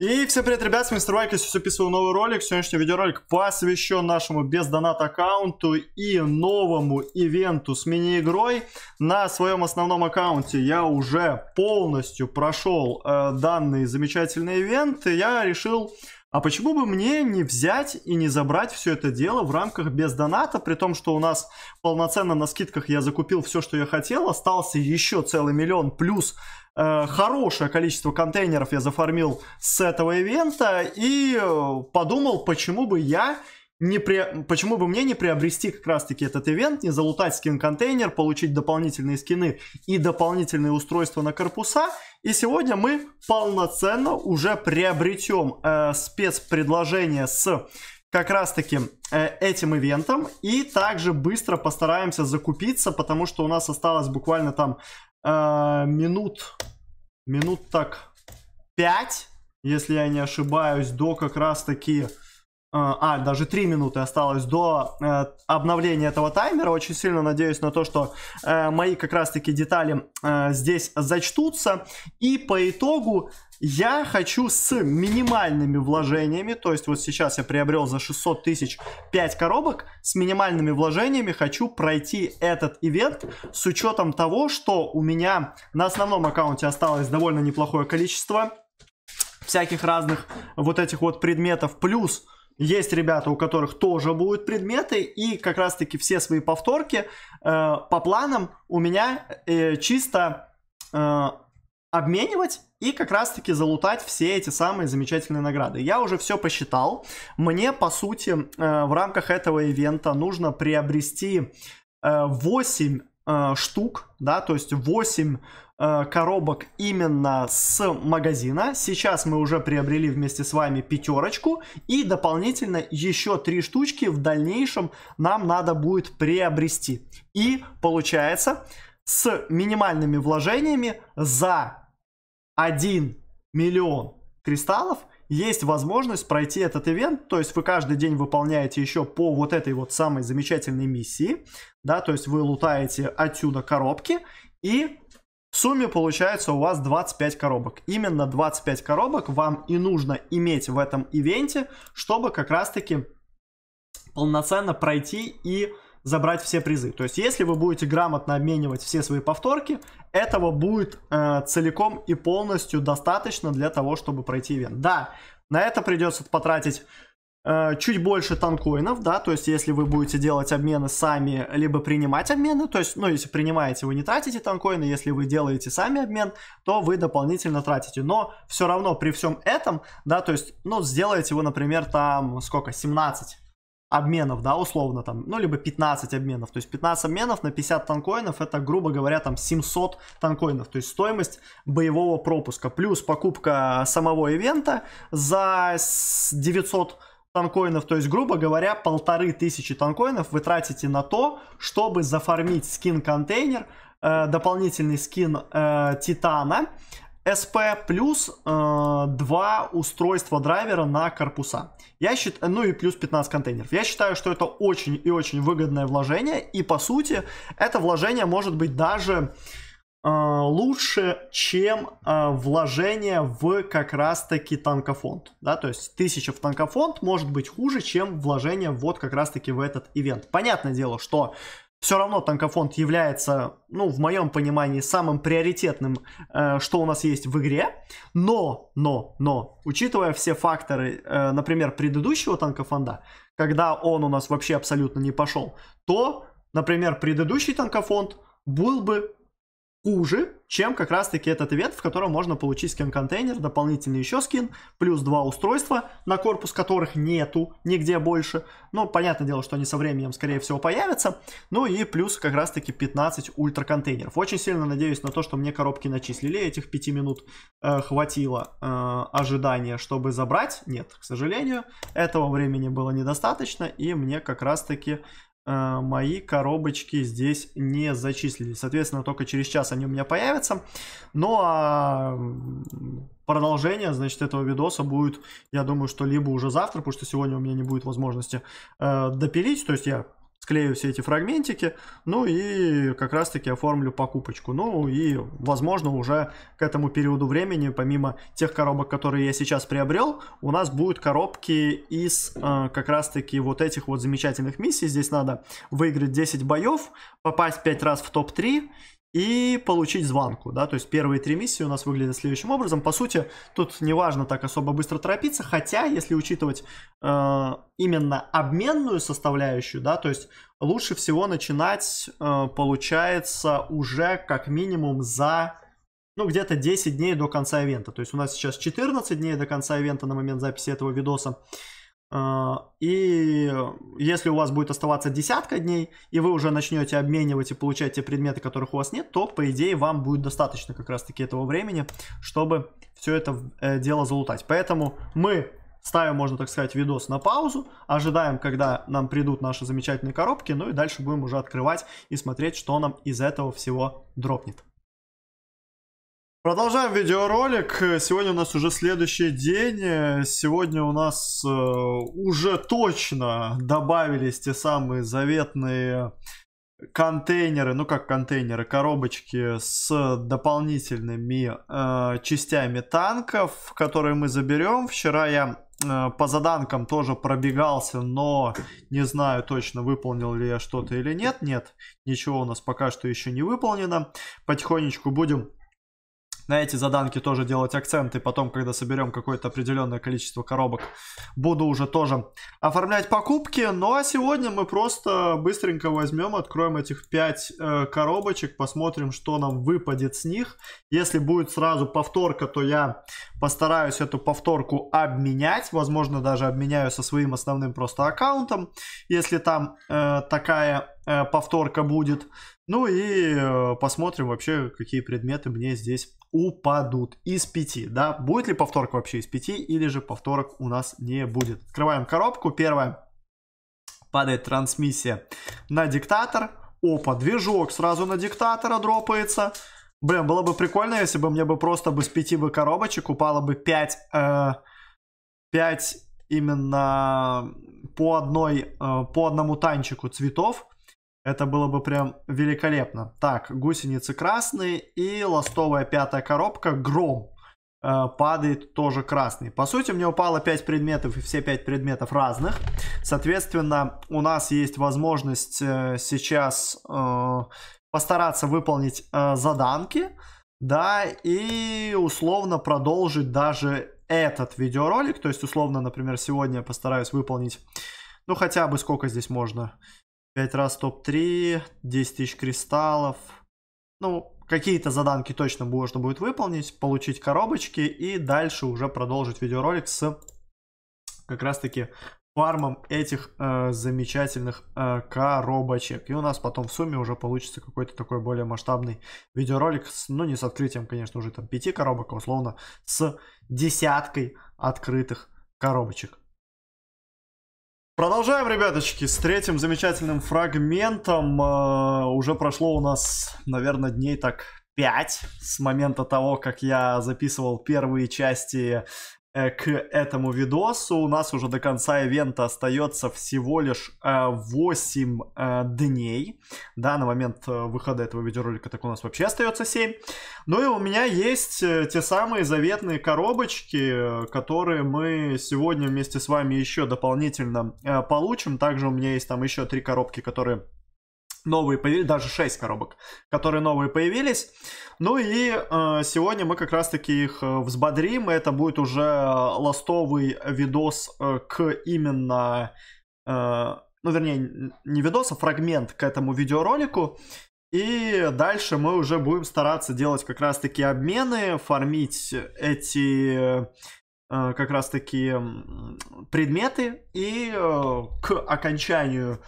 И всем привет, ребят, с Мистер Вайк, я сейчас записываю новый ролик. Сегодняшний видеоролик посвящен нашему без донат аккаунту и новому ивенту с мини-игрой. На своем основном аккаунте я уже полностью прошел э, данный замечательный ивент, и я решил а почему бы мне не взять и не забрать все это дело в рамках без доната, при том, что у нас полноценно на скидках я закупил все, что я хотел, остался еще целый миллион плюс э, хорошее количество контейнеров я зафармил с этого ивента и э, подумал, почему бы я не при... почему бы мне не приобрести как раз-таки этот ивент, не залутать скин-контейнер, получить дополнительные скины и дополнительные устройства на корпуса. И сегодня мы полноценно уже приобретем э, спецпредложение с как раз-таки э, этим ивентом. И также быстро постараемся закупиться, потому что у нас осталось буквально там э, минут, минут так 5, если я не ошибаюсь, до как раз-таки... Э, а, даже 3 минуты осталось до э, обновления этого таймера. Очень сильно надеюсь на то, что э, мои как раз-таки детали э, здесь зачтутся. И по итогу я хочу с минимальными вложениями, то есть вот сейчас я приобрел за 600 тысяч 5 коробок, с минимальными вложениями хочу пройти этот ивент с учетом того, что у меня на основном аккаунте осталось довольно неплохое количество всяких разных вот этих вот предметов, плюс есть ребята, у которых тоже будут предметы, и как раз-таки все свои повторки э, по планам у меня э, чисто э, обменивать и как раз-таки залутать все эти самые замечательные награды. Я уже все посчитал. Мне, по сути, э, в рамках этого ивента нужно приобрести э, 8 э, штук, да, то есть 8 Э, коробок именно с магазина. Сейчас мы уже приобрели вместе с вами пятерочку и дополнительно еще три штучки в дальнейшем нам надо будет приобрести. И получается с минимальными вложениями за 1 миллион кристаллов есть возможность пройти этот ивент, то есть вы каждый день выполняете еще по вот этой вот самой замечательной миссии, да, то есть вы лутаете отсюда коробки и сумме получается у вас 25 коробок. Именно 25 коробок вам и нужно иметь в этом ивенте, чтобы как раз-таки полноценно пройти и забрать все призы. То есть, если вы будете грамотно обменивать все свои повторки, этого будет э, целиком и полностью достаточно для того, чтобы пройти ивент. Да, на это придется потратить Э, чуть больше танкоинов, да, то есть если вы будете делать обмены сами, либо принимать обмены, то есть, ну, если принимаете, вы не тратите танкоины, если вы делаете сами обмен, то вы дополнительно тратите, но все равно при всем этом, да, то есть, ну, сделаете вы, например, там, сколько, 17 обменов, да, условно там, ну, либо 15 обменов, то есть 15 обменов на 50 танкоинов, это, грубо говоря, там 700 танкоинов, то есть стоимость боевого пропуска, плюс покупка самого ивента за 900 танкоинов, то есть, грубо говоря, полторы тысячи танкоинов вы тратите на то, чтобы зафармить скин-контейнер, э, дополнительный скин э, Титана, СП плюс э, 2 устройства драйвера на корпуса. Я считаю, э, ну и плюс 15 контейнеров. Я считаю, что это очень и очень выгодное вложение. И по сути, это вложение может быть даже а, лучше, чем а, вложение в как раз-таки танкофонд. Да? То есть 1000 в танкофонд может быть хуже, чем вложение вот как раз-таки в этот ивент. Понятное дело, что все равно танкофонд является, ну, в моем понимании, самым приоритетным, э, что у нас есть в игре. Но, но, но, учитывая все факторы, э, например, предыдущего танкофонда, когда он у нас вообще абсолютно не пошел, то, например, предыдущий танкофонд был бы хуже, чем как раз-таки этот ивент, в котором можно получить скин-контейнер, дополнительный еще скин, плюс два устройства, на корпус которых нету нигде больше. Ну, понятное дело, что они со временем, скорее всего, появятся. Ну и плюс как раз-таки 15 ультра-контейнеров. Очень сильно надеюсь на то, что мне коробки начислили. Этих 5 минут э, хватило э, ожидания, чтобы забрать. Нет, к сожалению, этого времени было недостаточно, и мне как раз-таки а, мои коробочки здесь не зачислили. Соответственно, только через час они у меня появятся. Ну а продолжение, значит, этого видоса будет, я думаю, что либо уже завтра, потому что сегодня у меня не будет возможности э, допилить. То есть я склею все эти фрагментики, ну и как раз-таки оформлю покупочку. Ну и, возможно, уже к этому периоду времени, помимо тех коробок, которые я сейчас приобрел, у нас будут коробки из э, как раз-таки вот этих вот замечательных миссий. Здесь надо выиграть 10 боев, попасть 5 раз в топ-3 и получить звонку, да, то есть первые три миссии у нас выглядят следующим образом. По сути, тут не важно так особо быстро торопиться, хотя, если учитывать э, именно обменную составляющую, да, то есть лучше всего начинать, э, получается, уже как минимум за, ну, где-то 10 дней до конца ивента. То есть у нас сейчас 14 дней до конца ивента на момент записи этого видоса. А, и э, если у вас будет оставаться десятка дней, и вы уже начнете обменивать и получать те предметы, которых у вас нет, то, по идее, вам будет достаточно как раз-таки этого времени, чтобы все это э, дело залутать. Поэтому мы ставим, можно так сказать, видос на паузу, ожидаем, когда нам придут наши замечательные коробки, ну и дальше будем уже открывать и смотреть, что нам из этого всего дропнет. Продолжаем видеоролик. Сегодня у нас уже следующий день. Сегодня у нас э, уже точно добавились те самые заветные контейнеры, ну как контейнеры, коробочки с дополнительными э, частями танков, которые мы заберем. Вчера я э, по заданкам тоже пробегался, но не знаю точно, выполнил ли я что-то или нет. Нет, ничего у нас пока что еще не выполнено. Потихонечку будем на эти заданки тоже делать акценты. Потом, когда соберем какое-то определенное количество коробок, буду уже тоже оформлять покупки. Ну а сегодня мы просто быстренько возьмем, откроем этих 5 э, коробочек, посмотрим, что нам выпадет с них. Если будет сразу повторка, то я постараюсь эту повторку обменять. Возможно, даже обменяю со своим основным просто аккаунтом. Если там э, такая Э, повторка будет. Ну и э, посмотрим вообще, какие предметы мне здесь упадут из пяти, да. Будет ли повторка вообще из пяти, или же повторок у нас не будет. Открываем коробку. Первое. Падает трансмиссия на диктатор. Опа, движок сразу на диктатора дропается. Блин, было бы прикольно, если бы мне бы просто бы с пяти бы коробочек упало бы 5, э, 5 именно по одной, э, по одному танчику цветов. Это было бы прям великолепно. Так, гусеницы красные и ластовая пятая коробка гром э, падает тоже красный. По сути, мне упало 5 предметов, и все 5 предметов разных. Соответственно, у нас есть возможность э, сейчас э, постараться выполнить заданки, да, и условно продолжить даже этот видеоролик. То есть, условно, например, сегодня я постараюсь выполнить, ну, хотя бы сколько здесь можно... 5 раз топ-3, 10 тысяч кристаллов. Ну, какие-то заданки точно можно будет выполнить, получить коробочки и дальше уже продолжить видеоролик с как раз-таки фармом этих э, замечательных э, коробочек. И у нас потом в сумме уже получится какой-то такой более масштабный видеоролик, с, ну не с открытием, конечно, уже там 5 коробок, а условно с десяткой открытых коробочек. Продолжаем, ребяточки, с третьим замечательным фрагментом. Э, уже прошло у нас, наверное, дней так 5 с момента того, как я записывал первые части Э, к этому видосу. У нас уже до конца ивента остается всего лишь 8 э, э, дней. Да, на момент выхода этого видеоролика так у нас вообще остается 7. Ну и у меня есть те самые заветные коробочки, которые мы сегодня вместе с вами еще дополнительно получим. Также у меня есть там еще три коробки, которые новые появились, даже 6 коробок, которые новые появились. Ну и э, сегодня мы как раз-таки их э, взбодрим. Это будет уже э, ластовый видос э, к именно... Э, ну, вернее, не видос, а фрагмент к этому видеоролику. И дальше мы уже будем стараться делать как раз-таки обмены, фармить эти э, как раз-таки предметы. И к окончанию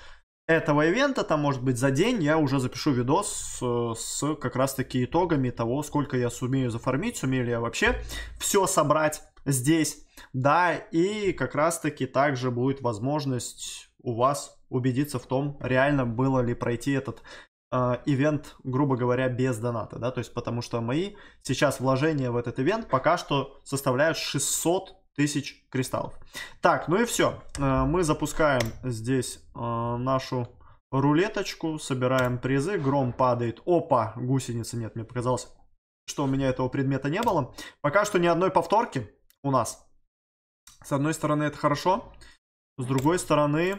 этого ивента, там, может быть, за день я уже запишу видос с, э, с как раз-таки итогами того, сколько я сумею зафармить, сумею ли я вообще все собрать здесь, да, и как раз-таки также будет возможность у вас убедиться в том, реально было ли пройти этот э, ивент, грубо говоря, без доната, да, то есть потому что мои сейчас вложения в этот ивент пока что составляют 600 тысяч кристаллов. Так, ну и все. Э, мы запускаем здесь э, нашу рулеточку, собираем призы, гром падает. Опа, гусеница, нет, мне показалось, что у меня этого предмета не было. Пока что ни одной повторки у нас. С одной стороны, это хорошо. С другой стороны...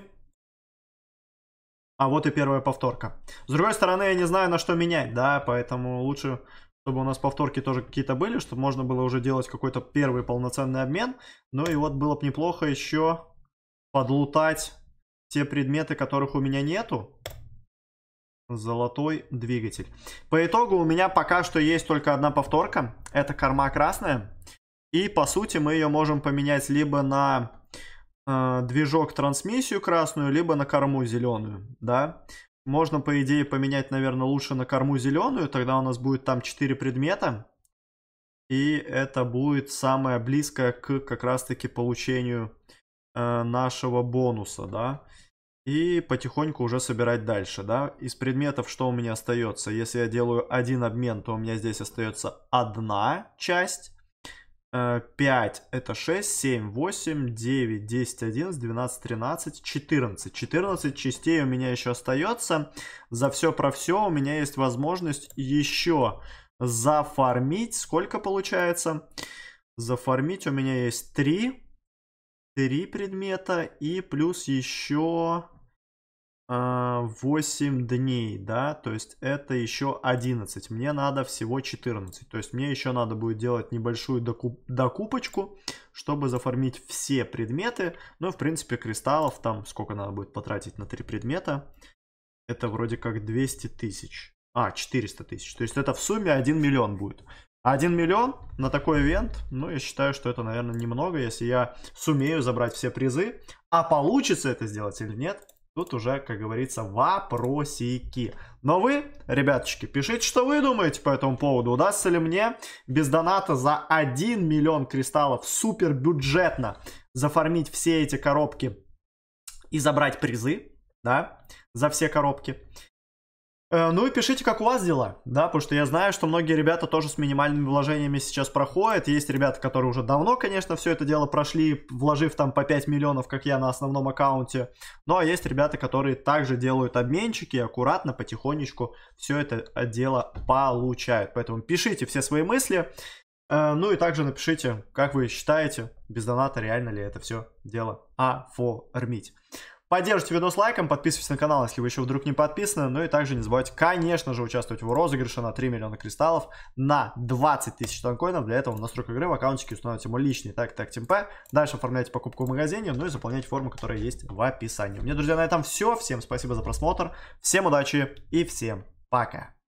А вот и первая повторка. С другой стороны, я не знаю, на что менять, да, поэтому лучше чтобы у нас повторки тоже какие-то были, чтобы можно было уже делать какой-то первый полноценный обмен. Ну и вот было бы неплохо еще подлутать те предметы, которых у меня нету. Золотой двигатель. По итогу у меня пока что есть только одна повторка. Это корма красная. И по сути мы ее можем поменять либо на э, движок трансмиссию красную, либо на корму зеленую. Да? Можно, по идее, поменять, наверное, лучше на корму зеленую. Тогда у нас будет там 4 предмета. И это будет самое близкое к как раз-таки получению э, нашего бонуса, да. И потихоньку уже собирать дальше, да. Из предметов что у меня остается? Если я делаю один обмен, то у меня здесь остается одна часть. 5 э, это 6, 7, 8, 9, 10, 11, 12, 13, 14. 14 частей у меня еще остается. За все про все у меня есть возможность еще зафармить. Сколько получается? Зафармить у меня есть 3. 3 предмета и плюс еще 8 а, дней, да, то есть это еще 11, мне надо всего 14, то есть мне еще надо будет делать небольшую докуп, докупочку, чтобы зафармить все предметы, ну, в принципе, кристаллов там сколько надо будет потратить на 3 предмета, это вроде как 200 тысяч, а, 400 тысяч, то есть это в сумме 1 миллион будет. 1 миллион на такой ивент, ну, я считаю, что это, наверное, немного, если я сумею забрать все призы, а получится это сделать или нет, Тут уже, как говорится, вопросики. Но вы, ребяточки, пишите, что вы думаете по этому поводу. Удастся ли мне без доната за 1 миллион кристаллов супер бюджетно зафармить все эти коробки и забрать призы, да, за все коробки. Э, ну и пишите, как у вас дела, да, потому что я знаю, что многие ребята тоже с минимальными вложениями сейчас проходят. Есть ребята, которые уже давно, конечно, все это дело прошли, вложив там по 5 миллионов, как я на основном аккаунте. Ну а есть ребята, которые также делают обменчики аккуратно, потихонечку все это э, дело получают. Поэтому пишите все свои мысли, э, ну и также напишите, как вы считаете, без доната реально ли это все дело оформить. Поддержите видос лайком, подписывайтесь на канал, если вы еще вдруг не подписаны. Ну и также не забывайте, конечно же, участвовать в розыгрыше на 3 миллиона кристаллов на 20 тысяч танкоинов. Для этого в настройках игры в аккаунтике установите ему личный так так темпе. Дальше оформляйте покупку в магазине, ну и заполняйте форму, которая есть в описании. У меня, друзья, на этом все. Всем спасибо за просмотр, всем удачи и всем пока.